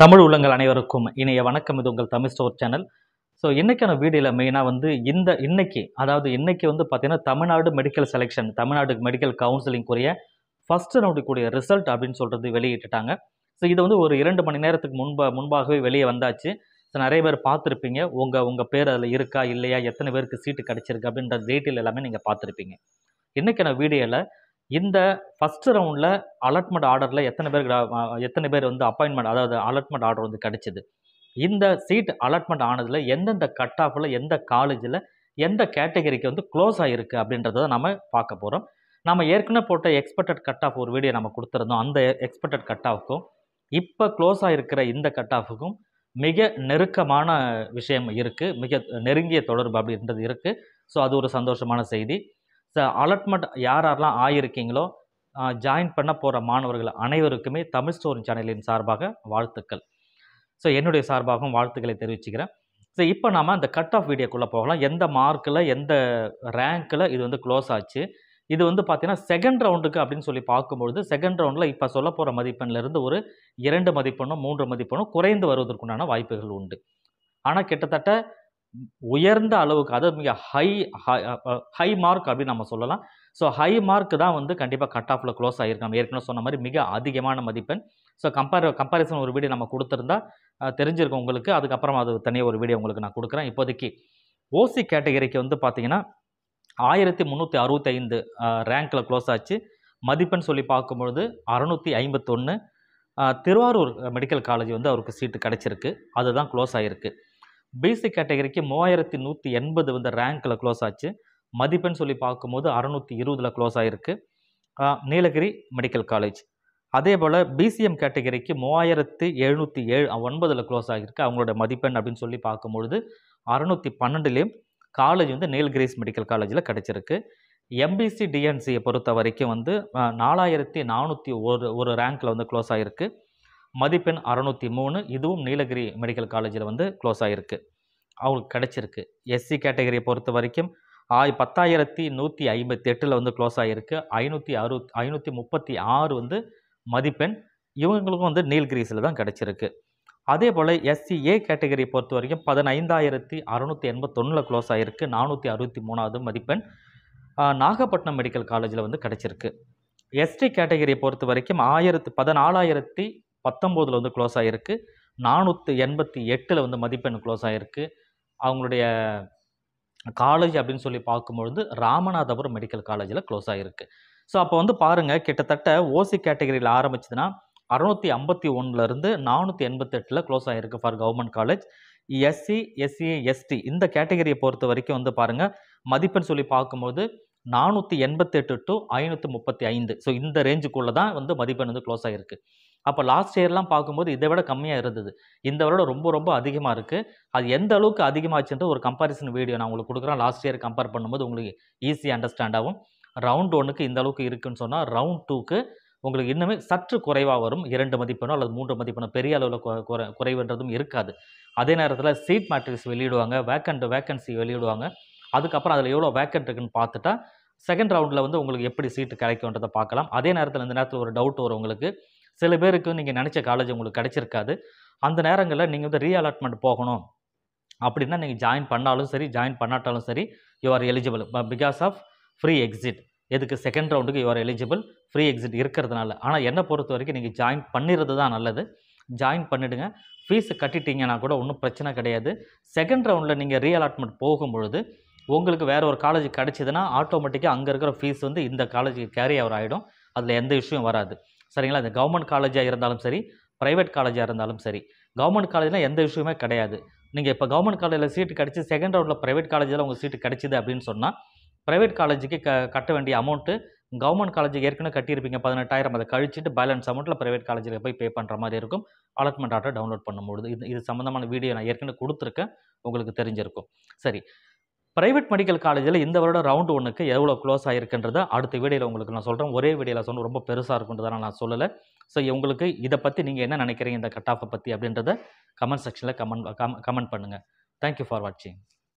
தமிழ் உள்ளங்கள் அனைவருக்கும் இணைய வணக்கம் இது உங்கள் தமிழ் ஸ்டோர் சேனல் ஸோ இன்றைக்கான வீடியோவில் மெயினாக வந்து இந்த இன்னைக்கு அதாவது இன்னைக்கு வந்து பார்த்திங்கன்னா Tamil Nadu medical selection Tamil Nadu medical கவுன்சிலிங்குரிய ஃபஸ்ட் ரவுண்டுக்குரிய ரிசல்ட் அப்படின்னு சொல்கிறது வெளியிட்டுட்டாங்க ஸோ இது வந்து ஒரு இரண்டு மணி நேரத்துக்கு முன்ப முன்பாகவே வெளியே வந்தாச்சு ஸோ நிறைய பேர் பார்த்துருப்பீங்க உங்கள் உங்கள் பேர் அதில் இருக்கா இல்லையா எத்தனை பேருக்கு சீட்டு கிடச்சிருக்கு அப்படின்ற டீட்டெயில் எல்லாமே நீங்கள் பார்த்துருப்பீங்க இன்றைக்கான வீடியோவில் இந்த ஃபஸ்ட்டு ரவுண்டில் அலாட்மெண்ட் ஆர்டரில் எத்தனை பேர் எத்தனை பேர் வந்து அப்பாயின்மெண்ட் அதாவது அலாட்மெண்ட் ஆர்டர் வந்து கிடச்சிது இந்த சீட் அலாட்மெண்ட் ஆனதில் எந்தெந்த கட் ஆஃபில் எந்த காலேஜில் எந்த கேட்டகரிக்கு வந்து க்ளோஸ் ஆகிருக்கு அப்படின்றத நம்ம பார்க்க போகிறோம் நம்ம ஏற்கனவே போட்ட எக்ஸ்பெக்டட் கட் ஆஃப் ஒரு வீடியோ நம்ம கொடுத்துருந்தோம் அந்த எக்ஸ்பெக்டட் கட் ஆஃப்க்கும் இப்போ க்ளோஸ் ஆகிருக்கிற இந்த கட் ஆஃபுக்கும் மிக நெருக்கமான விஷயம் இருக்குது மிக நெருங்கிய தொடர்பு அப்படின்றது இருக்குது ஸோ அது ஒரு சந்தோஷமான செய்தி அலாட்மெண்ட் யார் யாரெல்லாம் ஆகியிருக்கீங்களோ ஜாயின் பண்ண போகிற மாணவர்கள் அனைவருக்குமே தமிழ் ஸ்டோரி சேனலின் சார்பாக வாழ்த்துக்கள் ஸோ என்னுடைய சார்பாகவும் வாழ்த்துக்களை தெரிவிச்சுக்கிறேன் ஸோ இப்போ நாம் அந்த கட் ஆஃப் வீடியோக்குள்ளே போகலாம் எந்த மார்க்கில் எந்த ரேங்க்கில் இது வந்து க்ளோஸ் ஆச்சு இது வந்து பார்த்திங்கன்னா செகண்ட் ரவுண்டுக்கு அப்படின்னு சொல்லி பார்க்கும்பொழுது செகண்ட் ரவுண்டில் இப்போ சொல்ல போகிற மதிப்பெண்லேருந்து ஒரு இரண்டு மதிப்பெண்ணும் மூன்று மதிப்பெண்ணும் குறைந்து வருவதற்குண்டான வாய்ப்புகள் உண்டு ஆனால் கிட்டத்தட்ட உயர்ந்த அளவுக்கு அதாவது மிக ஹை ஹை மார்க் அப்படின்னு நம்ம சொல்லலாம் ஸோ ஹை மார்க் தான் வந்து கண்டிப்பாக கட் ஆஃபில் க்ளோஸ் நம்ம ஏற்கனவே சொன்ன மாதிரி மிக அதிகமான மதிப்பெண் ஸோ கம்பேர் கம்பேரிசன் ஒரு வீடியோ நம்ம கொடுத்துருந்தா தெரிஞ்சிருக்கும் உங்களுக்கு அதுக்கப்புறம் அது தனியாக ஒரு வீடியோ உங்களுக்கு நான் கொடுக்குறேன் இப்போதைக்கு ஓசி கேட்டகரிக்கு வந்து பார்த்திங்கன்னா ஆயிரத்தி முந்நூற்றி அறுபத்தைந்து ரேங்க்கில் க்ளோஸ் ஆச்சு மதிப்பெண் சொல்லி பார்க்கும்பொழுது அறநூற்றி ஐம்பத்தொன்று திருவாரூர் மெடிக்கல் காலேஜ் வந்து அவருக்கு சீட்டு கிடச்சிருக்கு அதுதான் க்ளோஸ் ஆகிருக்கு பிசி கேட்டகரிக்கு மூவாயிரத்தி நூற்றி எண்பது வந்து ரேங்க்கில் க்ளோஸ் ஆச்சு மதிப்பெண் சொல்லி பார்க்கும்போது அறநூற்றி இருபதில் க்ளோஸ் ஆகிருக்கு நீலகிரி மெடிக்கல் காலேஜ் அதே போல் பிசிஎம் கேட்டகரிக்கு மூவாயிரத்தி எழுநூற்றி ஏழு ஒன்பதில் க்ளோஸ் ஆகியிருக்கு அவங்களோட மதிப்பெண் அப்படின்னு சொல்லி பார்க்கும்பொழுது அறநூற்றி பன்னெண்டுலேயும் காலேஜ் வந்து நீல்கிரிஸ் மெடிக்கல் காலேஜில் கிடச்சிருக்கு எம்பிசி டிஎன்சியை பொறுத்த வரைக்கும் வந்து நாலாயிரத்தி நானூற்றி ஒரு ஒரு ரேங்க்கில் வந்து க்ளோஸ் ஆகிருக்கு மதிப்பெண் அறநூற்றி மூணு இதுவும் நீலகிரி மெடிக்கல் காலேஜில் வந்து க்ளோஸ் ஆகிருக்கு அவங்களுக்கு கிடச்சிருக்கு எஸ்சி கேட்டகரியை பொறுத்த வரைக்கும் ஆய் பத்தாயிரத்தி நூற்றி ஐம்பத்தி எட்டில் வந்து க்ளோஸ் ஆகிருக்கு ஐநூற்றி அறு ஐநூற்றி முப்பத்தி ஆறு வந்து மதிப்பெண் இவங்களுக்கும் வந்து நீல்கிரீஸில் தான் கிடச்சிருக்கு அதே போல் எஸ்சி ஏ கேட்டகரியை பொறுத்த வரைக்கும் பதினைந்தாயிரத்தி அறுநூற்றி எண்பத்தொன்னில் க்ளோஸ் ஆகிருக்கு நானூற்றி அறுபத்தி மூணாவது மதிப்பெண் நாகப்பட்டினம் மெடிக்கல் காலேஜில் வந்து கிடச்சிருக்கு எஸ்டி கேட்டகரியை பொறுத்த வரைக்கும் ஆயிரத்து பதினாலாயிரத்தி பத்தொம்போதில் வந்து க்ளோஸ் ஆகிருக்கு நானூற்றி எண்பத்தி எட்டில் வந்து மதிப்பெண் க்ளோஸ் ஆகிருக்கு அவங்களுடைய காலேஜ் அப்படின்னு சொல்லி பார்க்கும்பொழுது ராமநாதபுரம் மெடிக்கல் காலேஜில் க்ளோஸ் ஆகிருக்கு ஸோ அப்போ வந்து பாருங்கள் கிட்டத்தட்ட ஓசி கேட்டகரியில் ஆரம்பிச்சதுன்னா அறுநூற்றி ஐம்பத்தி ஒன்றுலேருந்து நானூற்றி எண்பத்தெட்டில் க்ளோஸ் ஆகியிருக்கு for government college SC SC ST e, இந்த கேட்டகரியை பொறுத்த வரைக்கும் வந்து பாருங்கள் மதிப்பெண் சொல்லி பார்க்கும்போது நானூற்றி எண்பத்தெட்டு டு ஐநூற்றி முப்பத்தி ஐந்து ஸோ இந்த ரேஞ்சுக்குள்ளே தான் வந்து மதிப்பெண் வந்து க்ளோஸ் ஆகிருக்கு அப்போ லாஸ்ட் இயர்லாம் பார்க்கும்போது இதை விட கம்மியாக இருந்தது இந்த விட ரொம்ப ரொம்ப அதிகமாக இருக்குது அது எந்த அளவுக்கு அதிகமாச்சுன்ற ஒரு கம்பாரிசன் வீடியோ நான் உங்களுக்கு கொடுக்குறேன் லாஸ்ட் இயர் கம்பேர் பண்ணும்போது உங்களுக்கு ஈஸியாக அண்டர்ஸ்டாண்ட் ஆகும் ரவுண்ட் ஒன்றுக்கு இந்த அளவுக்கு இருக்குன்னு சொன்னால் ரவுண்ட் டூக்கு உங்களுக்கு இன்னுமே சற்று குறைவாக வரும் இரண்டு மதிப்பெண்ணோ அல்லது மூன்று மதிப்பெண்ணோ பெரிய அளவில் குறைவுன்றதும் இருக்காது அதே நேரத்தில் சீட் மேட்ரிக்ஸ் வெளியிடுவாங்க வேக்கண்ட் வேக்கன்சி வெளியிடுவாங்க அதுக்கப்புறம் அதில் எவ்வளோ வேக்கண்ட் இருக்குன்னு பார்த்துட்டா செகண்ட் ரவுண்டில் வந்து உங்களுக்கு எப்படி சீட்டு கிடைக்கும்ன்றதை பார்க்கலாம் அதே நேரத்தில் இந்த நேரத்தில் ஒரு டவுட் வரும் உங்களுக்கு சில பேருக்கு நீங்கள் நினச்ச காலேஜ் உங்களுக்கு கிடச்சிருக்காது அந்த நேரங்களில் நீங்கள் வந்து ரீஅலாட்மெண்ட் போகணும் அப்படின்னா நீங்கள் ஜாயின் பண்ணாலும் சரி ஜாயின் பண்ணாட்டாலும் சரி you are eligible because of free exit எதுக்கு செகண்ட் ரவுண்டுக்கு யூஆர் எலிஜிபிள் ஃப்ரீ எக்ஸிட் இருக்கிறதுனால ஆனால் என்னை பொறுத்த வரைக்கும் நீங்கள் ஜாயின் பண்ணிடுறது தான் நல்லது ஜாயின் பண்ணிவிடுங்க ஃபீஸ் கட்டிட்டீங்கன்னா கூட ஒன்றும் பிரச்சனை கிடையாது செகண்ட் ரவுண்டில் நீங்கள் ரீஅலாட்மெண்ட் போகும்பொழுது உங்களுக்கு வேறு ஒரு காலேஜ் கிடச்சிதுன்னா ஆட்டோமேட்டிக்காக அங்கே இருக்கிற ஃபீஸ் வந்து இந்த காலேஜுக்கு கேரி அவர் ஆகிடும் அதில் எந்த இஷ்யூவும் வராது சரிங்களா இந்த கவர்மெண்ட் காலேஜாக இருந்தாலும் சரி ப்ரைவேட் காலேஜாக இருந்தாலும் சரி கவர்மெண்ட் காலேஜில் எந்த விஷயமே கிடையாது நீங்கள் இப்போ கவர்மெண்ட் காலேஜில் சீட்டு கிடச்சி செகண்ட் ரவுண்டில் ப்ரைவேட் காலேஜில் உங்கள் சீட்டு கிடச்சிது அப்படின்னு சொன்னால் ப்ரைவேட் காலேஜுக்கு க கட்ட வேண்டிய அமௌண்ட்டு கவர்மெண்ட் காலேஜுக்கு ஏற்கனவே கட்டியிருப்பீங்க பதினெட்டாயிரம் அதை கழிச்சிட்டு பேலன்ஸ் அமௌண்ட்டில் ப்ரைவேட் காலேஜில் போய் பே பண்ணுற மாதிரி இருக்கும் அலாட்மெண்ட் ஆட்டோ டவுன்லோட் பண்ணும்பொழுது இது இது சம்மந்தமான வீடியோ நான் ஏற்கனவே கொடுத்துருக்கேன் உங்களுக்கு தெரிஞ்சிருக்கும் சரி ப்ரைவேட் மெடிக்கல் காலேஜில் இந்த வருடம் ரவுண்டு ஒன்றுக்கு எவ்வளோ க்ளோஸ் ஆகிருக்குன்றத அடுத்த வீடியோவில் உங்களுக்கு நான் சொல்கிறேன் ஒரே வீடியோவில் சொன்னால் ரொம்ப பெருசாக இருக்குன்றதான நான் சொல்லலை ஸோ உங்களுக்கு இதை பற்றி நீங்கள் என்ன நினைக்கிறீங்க இந்த கட் ஆஃபை பற்றி அப்படின்றத கமெண்ட் செக்ஷனில் கமெண்ட் கமெண்ட் பண்ணுங்கள் தேங்க்யூ ஃபார் வாட்சிங்